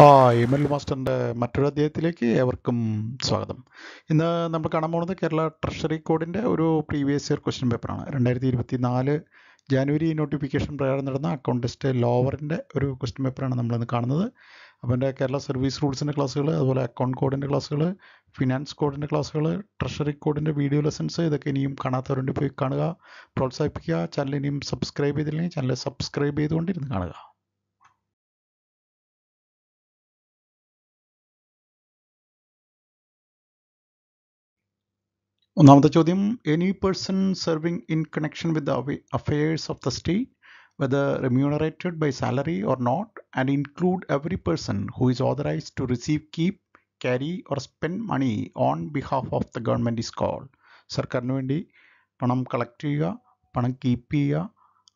ആ ഇമെയിൽ മാസ്റ്ററിൻ്റെ മറ്റൊരു അധ്യായത്തിലേക്ക് ഏവർക്കും സ്വാഗതം ഇന്ന് നമ്മൾ കാണാൻ പോകുന്നത് കേരള ട്രഷറി കോഡിൻ്റെ ഒരു പ്രീവിയസ് ഇയർ ക്വസ്റ്റ്യൻ പേപ്പറാണ് രണ്ടായിരത്തി ഇരുപത്തി നാല് ജാനുവരി നോട്ടിഫിക്കേഷൻ പ്രകാരം നടന്ന അക്കൗണ്ട് ലോവറിന്റെ ലോവറിൻ്റെ ഒരു ക്വസ്റ്റ്യൻ പേപ്പറാണ് നമ്മളിന്ന് കാണുന്നത് അപ്പോൾ എൻ്റെ കേരള സർവീസ് റൂൾസിൻ്റെ ക്ലാസ്സുകൾ അതുപോലെ അക്കൗണ്ട് കോഡിൻ്റെ ക്ലാസ്സുകൾ ഫിനാൻസ് കോഡിൻ്റെ ക്ലാസ്സുകൾ ട്രഷറി കോഡിൻ്റെ വീഡിയോ ലെസൺസ് ഇതൊക്കെ ഇനിയും കാണാത്തവരുണ്ട് പോയി കാണുക പ്രോത്സാഹിപ്പിക്കുക ചാനൽ ഇനിയും സബ്സ്ക്രൈബ് ചെയ്തില്ലെങ്കിൽ ചാനൽ സബ്സ്ക്രൈബ് ചെയ്തുകൊണ്ടിരുന്ന് കാണുക ഒന്നാമത്തെ ചോദ്യം any person serving in connection with affairs of the state whether remunerated by salary or not and include every person who is authorise to receive keep carry or spend money on behalf of the government is called സർക്കാരിന് വേണ്ടി പണം collect ചെയ്യുക പണം keep ചെയ്യുക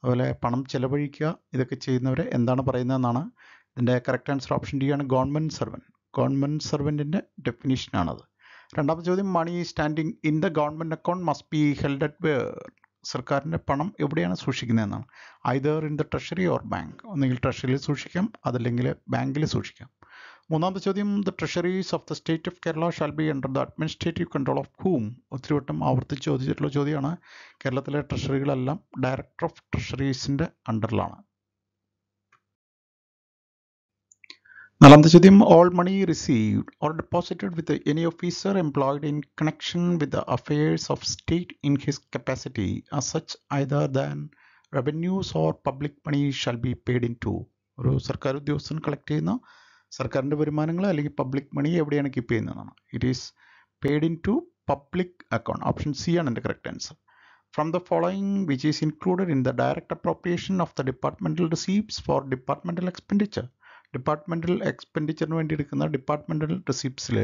അതുപോലെ പണം ചെലവഴിക്കുക ഇതൊക്കെ ചെയ്യുന്നവരെ എന്താണ് പറയുന്നതെന്നാണ് ഇതിൻ്റെ കറക്റ്റ് ആൻസർ ഓപ്ഷൻ ഡി ആണ് ഗവൺമെൻറ് സെർവൻറ്റ് ഗവൺമെൻറ് സെർവൻറ്റിൻ്റെ ഡെഫിനേഷനാണത് രണ്ടാമത്തെ ചോദ്യം money standing in the government account must be held at where സർക്കാരിൻ്റെ പണം എവിടെയാണ് സൂക്ഷിക്കുന്നതെന്നാണ് either in the treasury or bank ഒന്നുകിൽ ട്രഷറിയിൽ സൂക്ഷിക്കാം അതല്ലെങ്കിൽ ബാങ്കിൽ സൂക്ഷിക്കാം മൂന്നാമത്തെ ചോദ്യം the treasuries of the state of Kerala shall be under the administrative control of whom ഒത്തിരി വട്ടം ആവർത്തിച്ച് ചോദിച്ചിട്ടുള്ള ചോദ്യമാണ് കേരളത്തിലെ ട്രഷറികളെല്ലാം ഡയറക്ടർ ഓഫ് ട്രഷറീസിൻ്റെ അണ്ടറിലാണ് നാലാമത്തെ ചോദ്യം all money received or deposited with any officer employed in connection with the affairs of state in his capacity as such either than revenues or public money shall be paid in to ഒരു സർക്കാർ ഉദ്യോഗസ്ഥൻ collect ചെയ്യുന്ന സർക്കാരിൻ്റെ വരുമാനങ്ങൾ അല്ലെങ്കിൽ public മണി എവിടെയാണ് keep ചെയ്യുന്നതാണ് it is paid in to public account option C ആണ് എൻ്റെ correct answer from the following which is included in the direct appropriation of the departmental receipts for departmental expenditure departmental എക്സ്പെൻഡിച്ചറിന് വേണ്ടി എടുക്കുന്ന departmental റിസിപ്റ്റ്സിൽ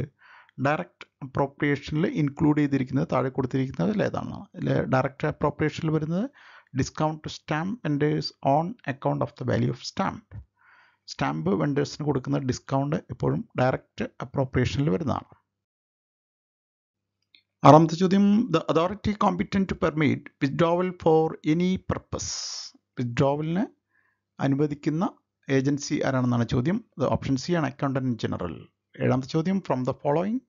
direct അപ്രോപ്രിയേഷനിൽ include ചെയ്തിരിക്കുന്നത് താഴെ കൊടുത്തിരിക്കുന്നത് ഏതാണ് ഡയറക്റ്റ് അപ്രോപ്രിയേഷനിൽ വരുന്നത് discount stamp vendors on account of the value of stamp stamp വെൻഡേഴ്സിന് കൊടുക്കുന്ന ഡിസ്കൗണ്ട് എപ്പോഴും ഡയറക്റ്റ് അപ്രോപ്രിയേഷനിൽ വരുന്നതാണ് ആറാമത്തെ ചോദ്യം the authority competent to permit withdrawal for any purpose വിത്ഡ്രോവലിന് അനുവദിക്കുന്ന ഏജൻസി ആരാണെന്നാണ് ചോദ്യം ദ ഓപ്ഷൻ സി ആണ് അക്കൗണ്ടൻറ്റ് ജനറൽ ഏഴാമത്തെ ചോദ്യം from the following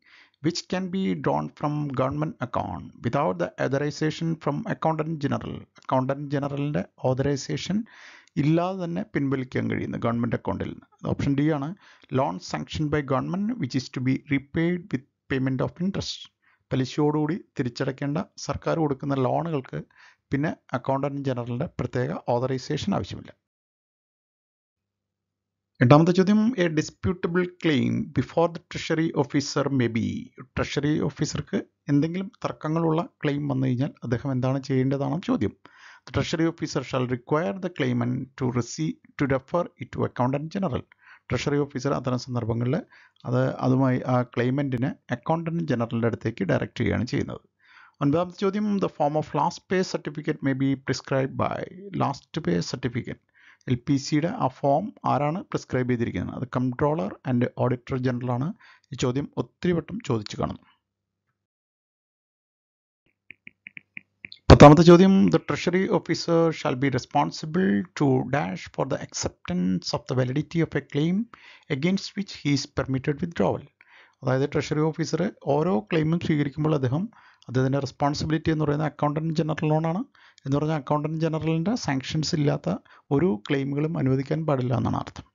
which can be drawn from government account without the authorisation from accountant general accountant ജനറലിൻ്റെ authorisation ഇല്ലാതെ തന്നെ പിൻവലിക്കാൻ കഴിയുന്നു ഗവൺമെൻറ് അക്കൗണ്ടിൽ നിന്ന് ഓപ്ഷൻ ഡി ആണ് loan sanction by government which is to be repaid with payment of interest പലിശയോടുകൂടി തിരിച്ചടയ്ക്കേണ്ട സർക്കാർ കൊടുക്കുന്ന ലോണുകൾക്ക് പിന്നെ അക്കൗണ്ടൻറ്റ് ജനറലിൻ്റെ പ്രത്യേക ഓതറൈസേഷൻ ആവശ്യമില്ല എട്ടാമത്തെ ചോദ്യം A disputable claim before the treasury officer may be treasury ഓഫീസർക്ക് എന്തെങ്കിലും തർക്കങ്ങളുള്ള ക്ലെയിം വന്നു കഴിഞ്ഞാൽ അദ്ദേഹം എന്താണ് ചെയ്യേണ്ടതാണ് ചോദ്യം the treasury officer shall require the claimant to receive to refer it to accountant general treasury officer അത്തരം സന്ദർഭങ്ങളിൽ അത് അതുമായി ആ ക്ലെയിമൻറ്റിനെ അക്കൗണ്ടൻറ്റ് ജനറലിൻ്റെ അടുത്തേക്ക് ഡയറക്റ്റ് ചെയ്യുകയാണ് ചെയ്യുന്നത് ഒൻപതാമത്തെ ചോദ്യം the form of last pay certificate may be prescribe by last pay certificate L P സിയുടെ ആ ഫോം ആരാണ് പ്രിസ്ക്രൈബ് ചെയ്തിരിക്കുന്നത് അത് കൺട്രോളർ ആൻഡ് ഓഡിറ്റർ ജനറൽ ആണ് ഈ ചോദ്യം ഒത്തിരി വട്ടം ചോദിച്ചു കാണുന്നു പത്താമത്തെ ചോദ്യം the treasury officer shall be responsible to dash for the acceptance of the validity of a claim against which he's permitted withdrawal അതായത് ട്രഷറി ഓഫീസർ ഓരോ ക്ലെയിമും സ്വീകരിക്കുമ്പോൾ അദ്ദേഹം അദ്ദേഹത്തിൻ്റെ റെസ്പോൺസിബിലിറ്റി എന്ന് പറയുന്നത് അക്കൗണ്ടൻറ്റ് ജനറൽ ലോണാണ് എന്ന് പറഞ്ഞാൽ അക്കൗണ്ടൻറ്റ് ജനറലിൻ്റെ സാങ്ഷൻസ് ഇല്ലാത്ത ഒരു ക്ലെയിമുകളും അനുവദിക്കാൻ പാടില്ല എന്നാണ് അർത്ഥം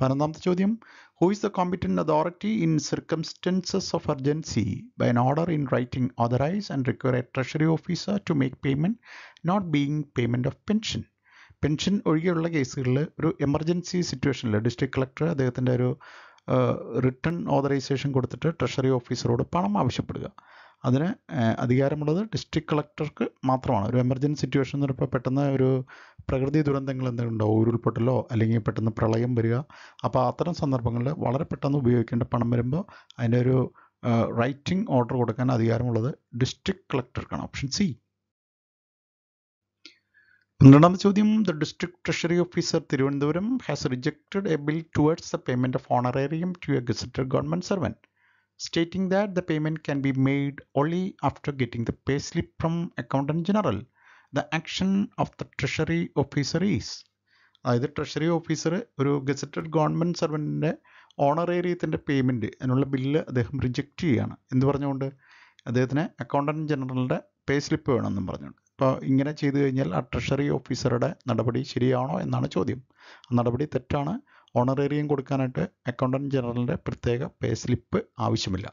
പതിനൊന്നാമത്തെ ചോദ്യം who is the competent authority in circumstances of urgency by an order in writing authorise and require a treasury officer to make payment not being payment of pension pension ഒഴികെയുള്ള കേസുകളിൽ ഒരു എമർജൻസി സിറ്റുവേഷനിൽ ഡിസ്ട്രിക്ട് കളക്ടർ അദ്ദേഹത്തിൻ്റെ ഒരു written authorisation കൊടുത്തിട്ട് treasury ഓഫീസറോട് പണം ആവശ്യപ്പെടുക അതിന് അധികാരമുള്ളത് ഡിസ്ട്രിക്ട് കളക്ടർക്ക് മാത്രമാണ് ഒരു എമർജൻസി സിറ്റുവേഷൻ എന്ന് പറയുമ്പോൾ പെട്ടെന്ന് ഒരു പ്രകൃതി ദുരന്തങ്ങൾ എന്തെങ്കിലും ഉണ്ടോ ഉരുൾപൊട്ടലോ അല്ലെങ്കിൽ പെട്ടെന്ന് പ്രളയം വരിക അപ്പോൾ അത്തരം സന്ദർഭങ്ങളിൽ വളരെ പെട്ടെന്ന് ഉപയോഗിക്കേണ്ട പണം വരുമ്പോൾ അതിൻ്റെ ഒരു റൈറ്റിംഗ് ഓർഡർ കൊടുക്കാൻ അധികാരമുള്ളത് ഡിസ്ട്രിക്ട് കളക്ടർക്കാണ് ഓപ്ഷൻ സി പന്ത്രണ്ടാമത്തെ ചോദ്യം the district treasury officer Thiruvananthapuram has rejected a bill towards the payment of honorarium to a gazetted government servant stating that the payment can be made only after getting the payslip from Accountant General. The action of the Treasury Officer is അതായത് treasury officer ഒരു gazetted government സർവൻറ്റിൻ്റെ ഓണറേറിയത്തിൻ്റെ payment അതിനുള്ള bill അദ്ദേഹം reject ചെയ്യുകയാണ് എന്ന് പറഞ്ഞുകൊണ്ട് അദ്ദേഹത്തിന് അക്കൗണ്ടൻറ്റ് ജനറലിൻ്റെ പേ സ്ലിപ്പ് വേണമെന്നും പറഞ്ഞുകൊണ്ട് അപ്പോൾ ഇങ്ങനെ ചെയ്തു കഴിഞ്ഞാൽ ആ ട്രഷറി ഓഫീസറുടെ നടപടി ശരിയാണോ എന്നാണ് ചോദ്യം ആ നടപടി തെറ്റാണ് ഓണറേറിയം കൊടുക്കാനായിട്ട് അക്കൗണ്ടൻറ്റ് ജനറലിൻ്റെ പ്രത്യേക പേ സ്ലിപ്പ് ആവശ്യമില്ല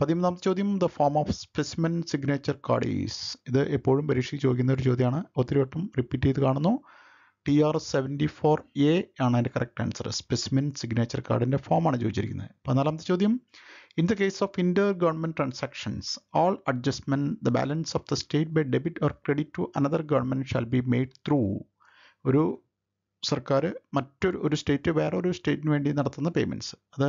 പതിമൂന്നാമത്തെ ചോദ്യം the form of specimen signature card is ഇത് എപ്പോഴും പരീക്ഷയ്ക്ക് ചോദിക്കുന്ന ഒരു ചോദ്യമാണ് ഒത്തിരി വട്ടം റിപ്പീറ്റ് ചെയ്ത് കാണുന്നു T R seventy four A ആണ് അതിൻ്റെ കറക്റ്റ് ആൻസർ സ്പെസിമെൻ സിഗ്നേച്ചർ കാർഡിൻ്റെ ഫോമാണ് ചോദിച്ചിരിക്കുന്നത് പതിനാലാമത്തെ ചോദ്യം in the case of inter government transactions all adjustment the balance of the state by debit or credit to another government shall be made through ഒരു സർക്കാർ മറ്റൊരു ഒരു സ്റ്റേറ്റ് ഒരു സ്റ്റേറ്റിന് വേണ്ടി നടത്തുന്ന പേയ്മെൻറ്റ്സ് അത്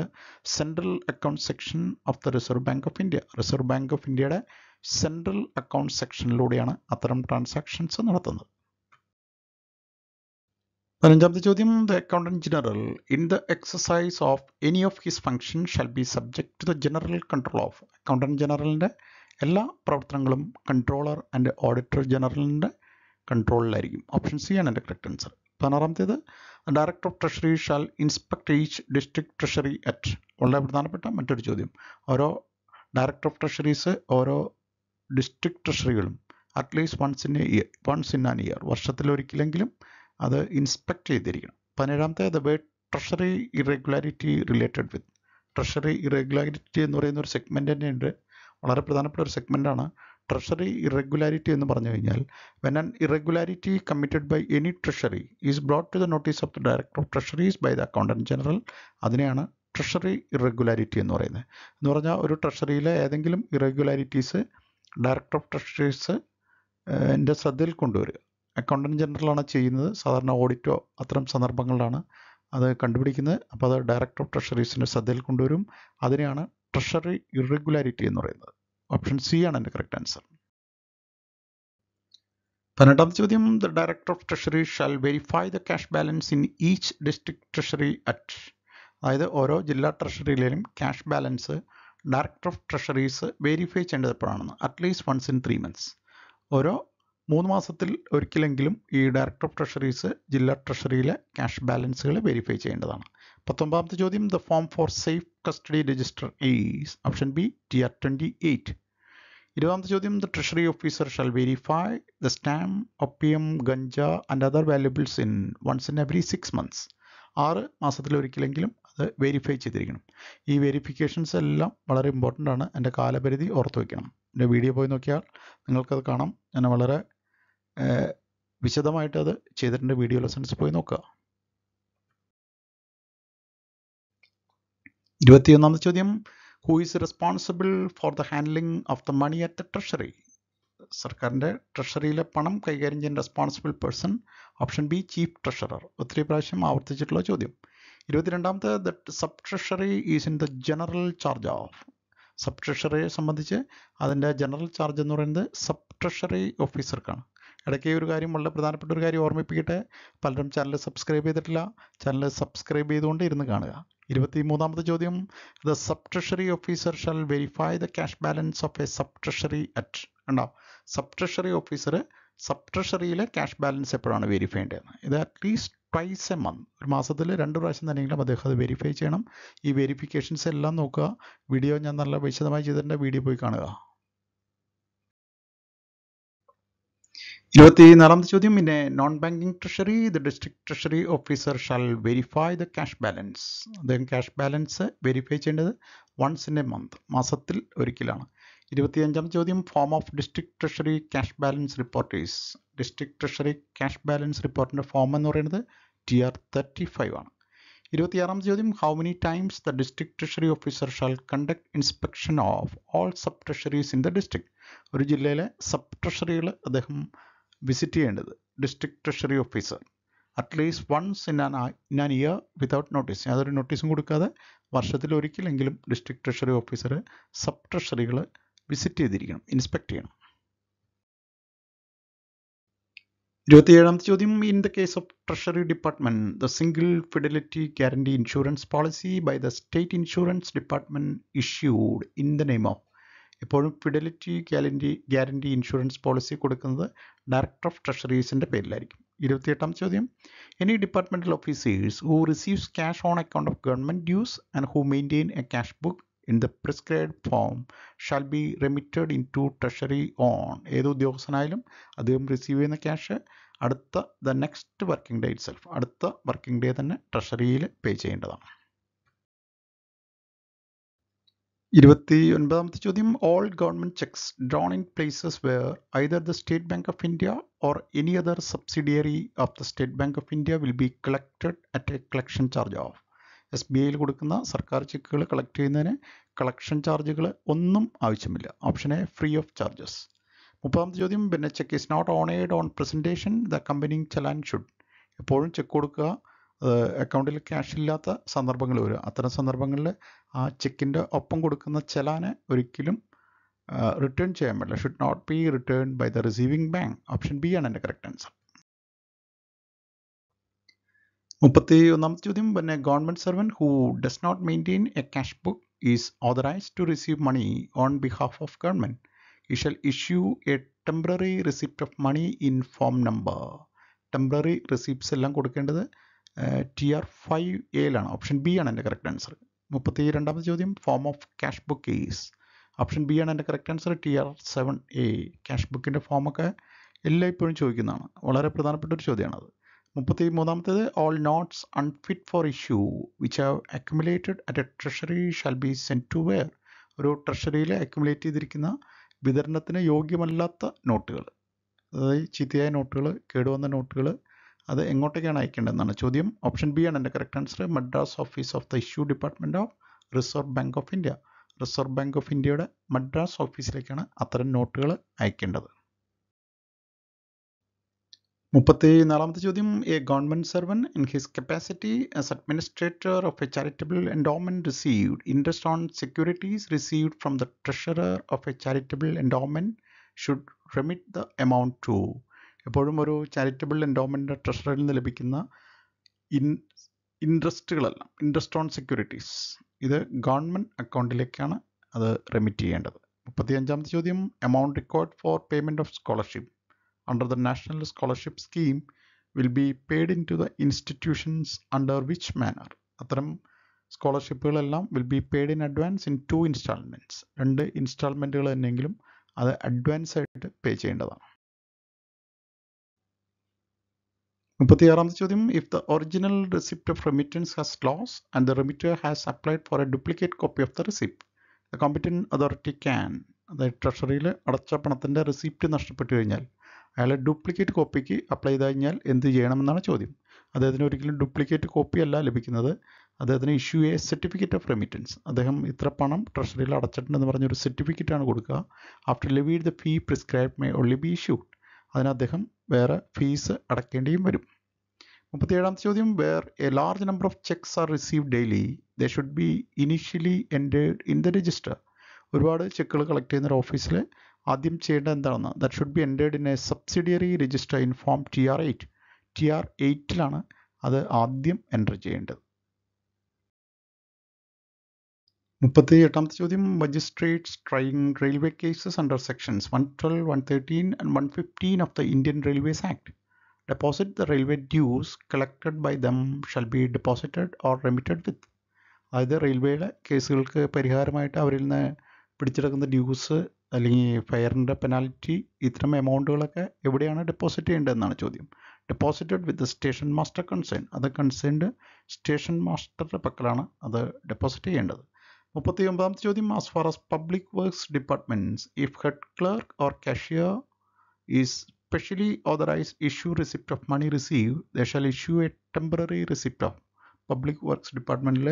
central account section of the reserve bank of India reserve bank of ഇന്ത്യയുടെ central account സെക്ഷനിലൂടെയാണ് അത്തരം ട്രാൻസാക്ഷൻസ് നടത്തുന്നത് പതിനഞ്ചാമത്തെ ചോദ്യം the accountant general in the exercise of any of his function shall be subject to the general control of accountant ജനറലിൻ്റെ എല്ലാ പ്രവർത്തനങ്ങളും controller and auditor ജനറലിൻ്റെ കൺട്രോളിലായിരിക്കും ഓപ്ഷൻ സി ആണ് എൻ്റെ കറക്റ്റ് ആൻസർ പ്രധാനാറാമത്തേത് director of treasury shall inspect each district treasury at വളരെ പ്രധാനപ്പെട്ട മറ്റൊരു ചോദ്യം ഓരോ ഡയറക്ടർ ഓഫ് ട്രഷറീസ് ഓരോ ഡിസ്ട്രിക്ട് ട്രഷറികളും at least once in a year once in an year വർഷത്തിലൊരിക്കലെങ്കിലും അത് ഇൻസ്പെക്ട് ചെയ്തിരിക്കണം പതിനേഴാമത്തെ അത് way treasury irregularity related with treasury irregularity എന്ന് പറയുന്ന ഒരു സെഗ്മെൻറ്റ് തന്നെയുണ്ട് വളരെ പ്രധാനപ്പെട്ട ഒരു സെഗ്മെൻ്റാണ് ട്രഷറി ഇറഗുലാരിറ്റി എന്ന് പറഞ്ഞു കഴിഞ്ഞാൽ when an irregularity committed by any treasury is brought to the notice of the director of treasuries by the accountant general അതിനെയാണ് ട്രഷറി ഇറഗുലാരിറ്റി എന്ന് പറയുന്നത് എന്ന് പറഞ്ഞാൽ ഒരു ട്രഷറിയിലെ ഏതെങ്കിലും ഇറഗുലാരിറ്റീസ് ഡയറക്ടർ ഓഫ് ട്രഷറീസ് എൻ്റെ ശ്രദ്ധയിൽ കൊണ്ടുവരിക അക്കൗണ്ടൻറ്റ് ജനറലാണ് ചെയ്യുന്നത് സാധാരണ ഓഡിറ്റോ അത്തരം സന്ദർഭങ്ങളിലാണ് അത് കണ്ടുപിടിക്കുന്നത് അപ്പോൾ അത് ഡയറക്ടർ ഓഫ് ട്രഷറീസിൻ്റെ ശ്രദ്ധയിൽ കൊണ്ടുവരും അതിനെയാണ് ട്രഷറി ഇറഗുലാരിറ്റി എന്ന് പറയുന്നത് ഓപ്ഷൻ സി ആണ് എൻ്റെ കറക്റ്റ് ആൻസർ പന്ത്രണ്ടാമത്തെ ചോദ്യം the director of treasury shall verify the cash balance in each district treasury at അതായത് ഓരോ ജില്ലാ ട്രഷറിയിലും cash balance director of treasuries verify ചെയ്യേണ്ടത് എപ്പോഴാണെന്ന് at least once in three months ഓരോ മൂന്ന് മാസത്തിൽ ഒരിക്കലെങ്കിലും ഈ ഡയറക്ടർ ഓഫ് ട്രഷറീസ് ജില്ലാ ട്രഷറിയിലെ ക്യാഷ് ബാലൻസുകൾ വെരിഫൈ ചെയ്യേണ്ടതാണ് പത്തൊമ്പതാമത്തെ ചോദ്യം the form for safe custody register is option B T R twenty eight ഇരുപതാമത്തെ ചോദ്യം the treasury officer shall verify the stamp opium ganja and other valuables in once in every six months ആറ് ഒരിക്കലെങ്കിലും അത് verify ചെയ്തിരിക്കണം ഈ verifications എല്ലാം വളരെ important ആണ് എൻ്റെ കാലപരിധി ഓർത്ത് വയ്ക്കണം എൻ്റെ വീഡിയോ പോയി നോക്കിയാൽ നിങ്ങൾക്കത് കാണാം ഞാൻ വളരെ വിശദമായിട്ട് അത് ചെയ്തിട്ടുണ്ട് വീഡിയോ ലെസൺസ് പോയി നോക്കുക ഇരുപത്തിയൊന്നാമത്തെ ചോദ്യം who is responsible for the handling of the money at the treasury സർക്കാരിൻ്റെ ട്രഷറിയിലെ പണം കൈകാര്യം ചെയ്യാൻ responsible person option B chief treasurer ഒത്തിരി പ്രാവശ്യം ആവർത്തിച്ചിട്ടുള്ള ചോദ്യം ഇരുപത്തിരണ്ടാമത്തെ the sub treasury is in the general charge of sub ട്രഷറിയെ സംബന്ധിച്ച് അതിൻ്റെ ജനറൽ ചാർജ് എന്ന് പറയുന്നത് സബ് ട്രഷറി ഓഫീസർക്കാണ് ഇടയ്ക്ക് ഒരു കാര്യം വളരെ പ്രധാനപ്പെട്ട ഒരു കാര്യം ഓർമ്മിപ്പിക്കട്ടെ പലരും ചാനൽ സബ്സ്ക്രൈബ് ചെയ്തിട്ടില്ല ചാനൽ സബ്സ്ക്രൈബ് ചെയ്തുകൊണ്ട് ഇരുന്ന് കാണുക ഇരുപത്തി മൂന്നാമത്തെ ചോദ്യം the sub treasury officer shall verify the cash balance of a sub treasury at ഉണ്ടോ സബ് ട്രഷറി ഓഫീസർ സബ് ട്രഷറിയിലെ ക്യാഷ് ബാലൻസ് എപ്പോഴാണ് വെരിഫൈ ചെയ്യേണ്ടതെന്ന് ഇത് അറ്റ്ലീസ്റ്റ് ട്വൈസ് എ മന്ത് ഒരു മാസത്തിൽ രണ്ട് പ്രാവശ്യം തന്നെയെങ്കിലും അദ്ദേഹം അത് വെരിഫൈ ചെയ്യണം ഈ വെരിഫിക്കേഷൻസ് എല്ലാം നോക്കുക വീഡിയോ ഞാൻ നല്ല വിശദമായി ചെയ്തിട്ടുണ്ട് വീഡിയോ പോയി കാണുക ഇരുപത്തിനാലാമത്തെ ചോദ്യം പിന്നെ non banking treasury the district treasury officer shall verify the cash balance അദ്ദേഹം ക്യാഷ് ബാലൻസ് വെരിഫൈ ചെയ്യേണ്ടത് വൺസ് ഇൻ എ മന്ത് മാസത്തിൽ ഒരിക്കലാണ് ഇരുപത്തിയഞ്ചാം ചോദ്യം form of district treasury cash balance reporters district treasury cash balance റിപ്പോർട്ടിൻ്റെ ഫോം എന്ന് പറയുന്നത് T R thirty five ആണ് ഇരുപത്തിയാറാം ചോദ്യം how many times the district treasury officer shall conduct inspection of all sub treasuries in the district ഒരു ജില്ലയിലെ sub ട്രഷറികൾ അദ്ദേഹം വിസിറ്റ് ചെയ്യേണ്ടത് district treasury officer at least once in an year without notice യാതൊരു നോട്ടീസും കൊടുക്കാതെ വർഷത്തിൽ ഒരിക്കലെങ്കിലും ഡിസ്ട്രിക്ട് ട്രഷറി ഓഫീസർ സബ് ട്രഷറികൾ വിസിറ്റ് ചെയ്തിരിക്കണം ഇൻസ്പെക്ട് ചെയ്യണം ഇരുപത്തിയേഴാമത്തെ ചോദ്യം in the case of treasury department the single fidelity guarantee insurance policy by the state insurance department issued in the name of എപ്പോഴും fidelity guarantee guarantee insurance policy കൊടുക്കുന്നത് director of ട്രഷറീസിൻ്റെ പേരിലായിരിക്കും ഇരുപത്തിയെട്ടാം ചോദ്യം any departmental officers who receives cash on account of government dues and who maintain a cash book in the prescribe form shall be remitted in to treasury on ഏത് ഉദ്യോഗസ്ഥനായാലും അദ്ദേഹം receive ചെയ്യുന്ന cash അടുത്ത the next working day itself അടുത്ത working day തന്നെ ട്രഷറിയിൽ pay ചെയ്യേണ്ടതാണ് ഇരുപത്തി ഒൻപതാമത്തെ ചോദ്യം all government cheques drawn in places where either the state bank of India or any other subsidiary of the state bank of India will be collected at a collection charge of S B ഐയിൽ കൊടുക്കുന്ന സർക്കാർ ചെക്കുകൾ collect ചെയ്യുന്നതിന് collection ചാർജുകൾ ഒന്നും ആവശ്യമില്ല option A free of charges മുപ്പതാമത്തെ ചോദ്യം പിന്നെ cheque is not honoured on presentation the company challan should എപ്പോഴും ചെക്ക് കൊടുക്കുക അക്കൗണ്ടിൽ ക്യാഷ് ഇല്ലാത്ത സന്ദർഭങ്ങൾ വരും അത്തരം സന്ദർഭങ്ങളിൽ ആ ചെക്കിൻ്റെ ഒപ്പം കൊടുക്കുന്ന ചെലാന് ഒരിക്കലും റിട്ടേൺ ചെയ്യാൻ പറ്റില്ല should not be return by the receiving bank option B ആണ് എൻ്റെ കറക്റ്റ് ആൻസർ മുപ്പത്തി ഒന്നാമത്തെ ചോദ്യം പിന്നെ government servant who does not maintain a cash book is authorise to receive money on behalf of government ഈ shall issue a temporary receipt of money in form number temporary receipts എല്ലാം കൊടുക്കേണ്ടത് T R five എയിലാണ് option B ആണ് എൻ്റെ correct answer മുപ്പത്തി രണ്ടാമത്തെ ചോദ്യം form of cash book case option B ആണ് എൻ്റെ correct answer T R seven A cash ബുക്കിൻ്റെ ഫോമൊക്കെ ഇപ്പോഴും ചോദിക്കുന്നതാണ് വളരെ പ്രധാനപ്പെട്ട ഒരു ചോദ്യമാണത് മുപ്പത്തി മൂന്നാമത്തേത് all notes unfit for issue which have accumulated at a treasury shall be sent to where ഒരു ട്രഷറിയിൽ അക്യുമുലേറ്റ് ചെയ്തിരിക്കുന്ന വിതരണത്തിന് യോഗ്യമല്ലാത്ത നോട്ടുകൾ അതായത് ചീത്തയായ നോട്ടുകൾ കേടുവന്ന നോട്ടുകൾ അത് എങ്ങോട്ടേക്കാണ് അയക്കേണ്ടതെന്നാണ് ചോദ്യം ഓപ്ഷൻ ബി ആണ് എൻ്റെ correct answer Madras office of the issue department of reserve bank of India reserve bank of ഇന്ത്യയുടെ മദ്രാസ് ഓഫീസിലേക്കാണ് അത്തരം നോട്ടുകൾ അയക്കേണ്ടത് മുപ്പത്തി നാലാമത്തെ ചോദ്യം a government servant in his capacity as administrator of a charitable endowment received interest on securities received from the treasurer of a charitable endowment should remit the amount to എപ്പോഴും ഒരു ചാരിറ്റബിൾ എൻഡോമെൻ്റ് ട്രഷറിയിൽ നിന്ന് ലഭിക്കുന്ന in ഇൻട്രസ്റ്റുകളല്ല interest on securities ഇത് government അക്കൗണ്ടിലേക്കാണ് അത് remit ചെയ്യേണ്ടത് മുപ്പത്തിയഞ്ചാമത്തെ ചോദ്യം amount required for payment of scholarship under the national scholarship scheme will be paid in to the institutions under which manner അത്തരം സ്കോളർഷിപ്പുകളെല്ലാം will be paid in advance in two instalments രണ്ട് ഇൻസ്റ്റാൾമെൻറ്റുകൾ തന്നെയെങ്കിലും അത് അഡ്വാൻസ് ആയിട്ട് പേ ചെയ്യേണ്ടതാണ് മുപ്പത്തിയാറാം ചോദ്യം if the original receipt of remittance has lost and the remitter has applied for a duplicate copy of the receipt the competent authority can അതായത് ട്രഷറിയിൽ അടച്ച പണത്തിൻ്റെ റെസിപ്റ്റ് നഷ്ടപ്പെട്ടു കഴിഞ്ഞാൽ അയാളെ ഡ്യൂപ്ലിക്കേറ്റ് കോപ്പിക്ക് അപ്ലൈ ചെയ്ത് കഴിഞ്ഞാൽ എന്ത് ചെയ്യണമെന്നാണ് ചോദ്യം അദ്ദേഹത്തിന് ഒരിക്കലും ഡ്യൂപ്ലിക്കേറ്റ് കോപ്പി അല്ല ലഭിക്കുന്നത് അദ്ദേഹത്തിന് issue a certificate of remittance അദ്ദേഹം ഇത്ര പണം ട്രഷറിയിൽ അടച്ചിട്ടുണ്ടെന്ന് പറഞ്ഞൊരു സർട്ടിഫിക്കറ്റാണ് കൊടുക്കുക after levied the fee prescribe may only be issued അതിന് അദ്ദേഹം വേറെ ഫീസ് അടക്കേണ്ടിയും വരും മുപ്പത്തിയേഴാമത്തെ ചോദ്യം where a large number of cheques are receive daily the should be initially entered in the register ഒരുപാട് ചെക്കുകൾ കളക്ട് ചെയ്യുന്ന ഒരു ഓഫീസിൽ ആദ്യം ചെയ്യേണ്ടത് എന്താണെന്ന് that should be entered in a subsidiary register in form T R eight T R എയ്റ്റിലാണ് അത് ആദ്യം എൻ്റർ ചെയ്യേണ്ടത് മുപ്പത്തി എട്ടാമത്തെ ചോദ്യം magistrates try railway cases under sections one twelve one thirteen and one fifteen of the Indian railways act deposit the railway dues collected by them shall be deposited or remitted with അതായത് റെയിൽവേയുടെ കേസുകൾക്ക് പരിഹാരമായിട്ട് അവരിൽ നിന്ന് പിടിച്ചെടുക്കുന്ന dues അല്ലെങ്കിൽ ഫെയറിൻ്റെ penalty ഇത്തരം എമൗണ്ടുകളൊക്കെ എവിടെയാണ് deposit ചെയ്യേണ്ടതെന്നാണ് ചോദ്യം deposited with the station master concern അത് കൺസേൺഡ് സ്റ്റേഷൻ മാസ്റ്ററുടെ പക്കലാണ് അത് ഡെപ്പോസിറ്റ് ചെയ്യേണ്ടത് മുപ്പത്തി ഒമ്പതാമത്തെ ചോദ്യം as far as public works departments if head clerk or cashier is specially authorise issue receipt of money receive the shall issue a temporary receipt of public works ഡിപ്പാർട്ട്മെൻറ്റിൽ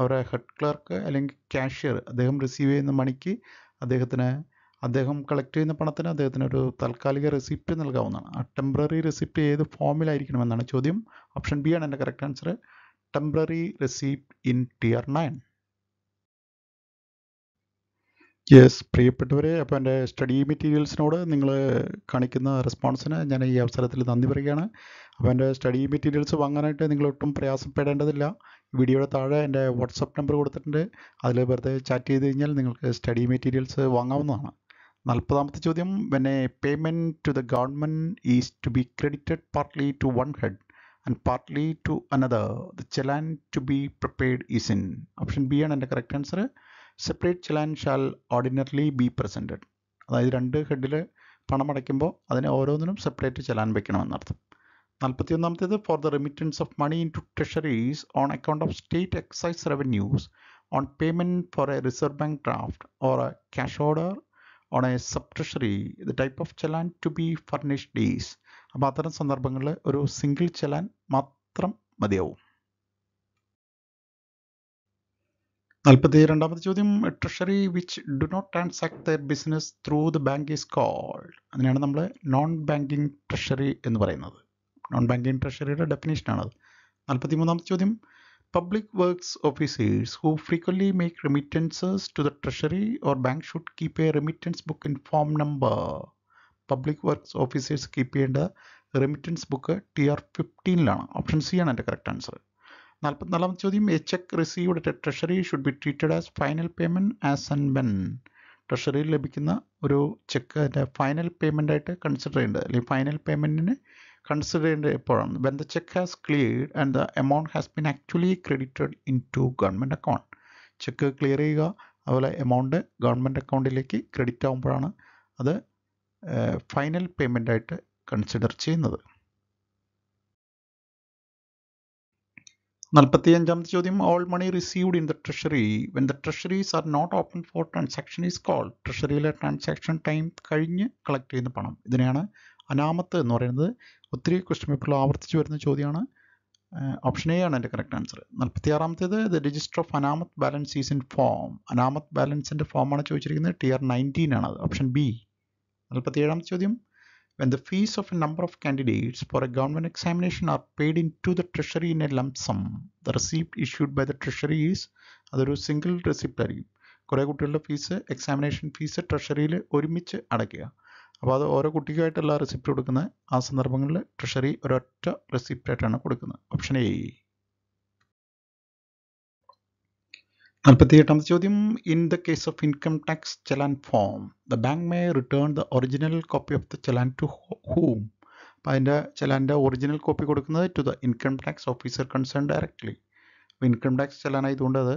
അവരെ head clerk അല്ലെങ്കിൽ cashier അദ്ദേഹം receive ചെയ്യുന്ന മണിക്ക് അദ്ദേഹത്തിന് അദ്ദേഹം collect ചെയ്യുന്ന പണത്തിന് അദ്ദേഹത്തിന് ഒരു താൽക്കാലിക റിസിപ്റ്റ് നൽകാവുന്നതാണ് ആ ടെമ്പററി റിസിപ്റ്റ് ഏത് ഫോമിലായിരിക്കണമെന്നാണ് ചോദ്യം ഓപ്ഷൻ ബി ആണ് എൻ്റെ correct answer temporary receipt in T R nine yes പ്രിയപ്പെട്ടവരെ അപ്പോൾ എൻ്റെ സ്റ്റഡി മെറ്റീരിയൽസിനോട് നിങ്ങൾ കാണിക്കുന്ന റെസ്പോൺസിന് ഞാൻ ഈ അവസരത്തിൽ നന്ദി പറയുകയാണ് അപ്പോൾ എൻ്റെ സ്റ്റഡി മെറ്റീരിയൽസ് വാങ്ങാനായിട്ട് നിങ്ങൾ ഒട്ടും പ്രയാസപ്പെടേണ്ടതില്ല വീഡിയോയുടെ താഴെ എൻ്റെ വാട്സപ്പ് നമ്പർ കൊടുത്തിട്ടുണ്ട് അതിൽ വെറുതെ ചാറ്റ് ചെയ്ത് കഴിഞ്ഞാൽ നിങ്ങൾക്ക് സ്റ്റഡി മെറ്റീരിയൽസ് വാങ്ങാവുന്നതാണ് നാൽപ്പതാമത്തെ ചോദ്യം പിന്നെ payment to the government is to be credited partly to one head and partly to another the challan to be prepared is in option B ആണ് എൻ്റെ correct answer separate challan shall ordinarily be presented അതായത് രണ്ട് ഹെഡിൽ പണം അടയ്ക്കുമ്പോൾ അതിനെ ഓരോന്നിനും separate challan വെക്കണമെന്നർത്ഥം നാൽപ്പത്തി ഒന്നാമത്തേത് for the remittance of money in to treasuries on account of state excise revenues on payment for a reserve bank draft or a cash order on a sub treasury the type of challan to be furnish these അപ്പോൾ അത്തരം സന്ദർഭങ്ങളിൽ ഒരു single challan മാത്രം മതിയാവും നാൽപ്പത്തി രണ്ടാമത് ചോദ്യം treasury which do not transact the business through the bank is called അതിനാണ് നമ്മൾ നോൺ ബാങ്കിങ് ട്രഷറി എന്ന് പറയുന്നത് നോൺ ബാങ്കിങ് ട്രഷറിയുടെ ഡെഫിനേഷനാണത് നാൽപ്പത്തി മൂന്നാമത്തെ ചോദ്യം public works officers who frequently make remittances to the treasury or bank should keep a remittance book in form number public works officers keep ചെയ്യേണ്ട remittance book T R ഫിഫ്റ്റീനിലാണ് option C ആണ് എൻ്റെ correct answer നാൽപ്പത്തിനാലാം ചോദ്യം a cheque received at treasury should be treated as final payment as and when ട്രഷറിയിൽ ലഭിക്കുന്ന ഒരു check അതിൻ്റെ ഫൈനൽ പേയ്മെൻ്റ് ആയിട്ട് കൺസിഡർ ചെയ്യേണ്ടത് അല്ലെങ്കിൽ ഫൈനൽ പേയ്മെൻറ്റിന് കൺസിഡർ ചെയ്യേണ്ടത് എപ്പോഴാണ് when the cheque has cleared and the amount has been actually credited in to government account cheque clear ചെയ്യുക അതുപോലെ എമൗണ്ട് ഗവൺമെൻറ് അക്കൗണ്ടിലേക്ക് ക്രെഡിറ്റ് ആകുമ്പോഴാണ് അത് ഫൈനൽ പേയ്മെൻ്റ് ആയിട്ട് കൺസിഡർ ചെയ്യുന്നത് നാൽപ്പത്തിയഞ്ചാമത്തെ ചോദ്യം all money received in the treasury when the treasuries are not open for transaction is call ട്രഷറിയിലെ ട്രാൻസാക്ഷൻ ടൈം കഴിഞ്ഞ് കളക്ട് ചെയ്യുന്ന പണം ഇതിനെയാണ് അനാമത്ത് എന്ന് പറയുന്നത് ഒത്തിരി ക്വസ്റ്റ്യൻ പേപ്പറിൽ ആവർത്തിച്ച് വരുന്ന ചോദ്യമാണ് ഓപ്ഷൻ എ ആണ് എൻ്റെ കറക്റ്റ് ആൻസർ നാൽപ്പത്തിയാറാമത്തേത് the register of anamath balance is in form anamath ബാലൻസിൻ്റെ ഫോമാണ് ചോദിച്ചിരിക്കുന്നത് ടി ആർ നയൻറ്റീൻ ആണ് അത് ഓപ്ഷൻ ബി നാൽപ്പത്തി ഏഴാമത്തെ ചോദ്യം When the fees of a number of candidates for a government examination are paid into the treasury in a lump sum, the receipt issued by the treasury is അതൊരു single receipt ആയിരിക്കും കുറേ കുട്ടികളുടെ fees examination fees ട്രഷറിയിൽ ഒരുമിച്ച് അടയ്ക്കുക അപ്പോൾ അത് ഓരോ കുട്ടിക്കായിട്ടുള്ള receipt കൊടുക്കുന്നത് ആ സന്ദർഭങ്ങളിൽ ട്രഷറി ഒരൊറ്റ റെസിപ്റ്റായിട്ടാണ് കൊടുക്കുന്നത് ഓപ്ഷൻ എ നാൽപ്പത്തിയെട്ടാം ചോദ്യം in the case of income tax challan form the bank may return the original copy of the challan to whom അപ്പോൾ അതിൻ്റെ ചലാൻ്റെ ഒറിജിനൽ കോപ്പി കൊടുക്കുന്നത് to the income tax officer concern directly അപ്പോൾ ഇൻകം ടാക്സ് ചലാനായതുകൊണ്ട് അത്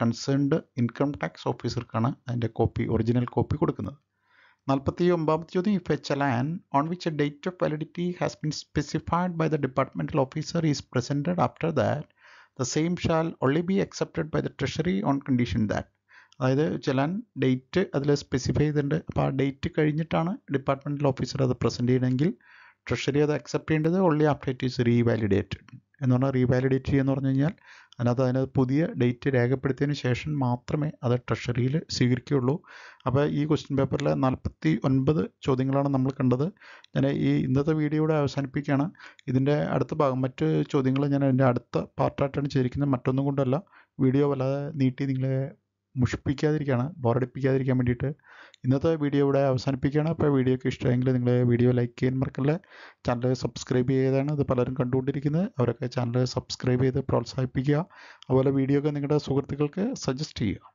concerned income tax ഓഫീസർക്കാണ് അതിൻ്റെ copy original copy കൊടുക്കുന്നത് നാൽപ്പത്തി ഒമ്പതാമത്തെ ചോദ്യം if a challan on which a date of validity has been specified by the departmental officer is presented after that the same shall only be accepted by the treasury on condition that അതായത് challan date അതിൽ specify ചെയ്തിട്ടുണ്ട് അപ്പോൾ ആ date കഴിഞ്ഞിട്ടാണ് departmental officer അത് present ചെയ്യണമെങ്കിൽ treasury അത് accept ചെയ്യേണ്ടത് only after it is revalidated എന്ന് പറഞ്ഞാൽ റീവാലിഡേറ്റ് ചെയ്യുക എന്ന് പറഞ്ഞു കഴിഞ്ഞാൽ അതിനകത്ത് അതിനകത്ത് പുതിയ ഡേറ്റ് രേഖപ്പെടുത്തിയതിന് ശേഷം മാത്രമേ അത് ട്രഷറിയിൽ സ്വീകരിക്കുകയുള്ളൂ അപ്പോൾ ഈ ക്വസ്റ്റ്യൻ പേപ്പറിലെ നാൽപ്പത്തി ഒൻപത് ചോദ്യങ്ങളാണ് നമ്മൾ കണ്ടത് ഞാൻ ഈ ഇന്നത്തെ വീഡിയോയുടെ അവസാനിപ്പിക്കുകയാണ് ഇതിൻ്റെ അടുത്ത ഭാഗം മറ്റ് ചോദ്യങ്ങൾ ഞാൻ അതിൻ്റെ അടുത്ത പാർട്ടായിട്ടാണ് ചേരിക്കുന്നത് മറ്റൊന്നും കൊണ്ടല്ല വീഡിയോ വല്ലാതെ നീട്ടി നിങ്ങളെ മുഷിപ്പിക്കാതിരിക്കുകയാണ് ബോറടിപ്പിക്കാതിരിക്കാൻ വേണ്ടിയിട്ട് ഇന്നത്തെ വീഡിയോ ഇവിടെ അവസാനിപ്പിക്കുകയാണ് അപ്പോൾ വീഡിയോക്ക് ഇഷ്ടമെങ്കിൽ നിങ്ങൾ വീഡിയോ ലൈക്ക് ചെയ്യാൻ മറക്കല്ലേ ചാനൽ സബ്സ്ക്രൈബ് ചെയ്തതാണ് ഇത് പലരും കണ്ടുകൊണ്ടിരിക്കുന്നത് അവരൊക്കെ ചാനൽ സബ്സ്ക്രൈബ് ചെയ്ത് പ്രോത്സാഹിപ്പിക്കുക അതുപോലെ വീഡിയോ ഒക്കെ നിങ്ങളുടെ സുഹൃത്തുക്കൾക്ക് സജസ്റ്റ് ചെയ്യുക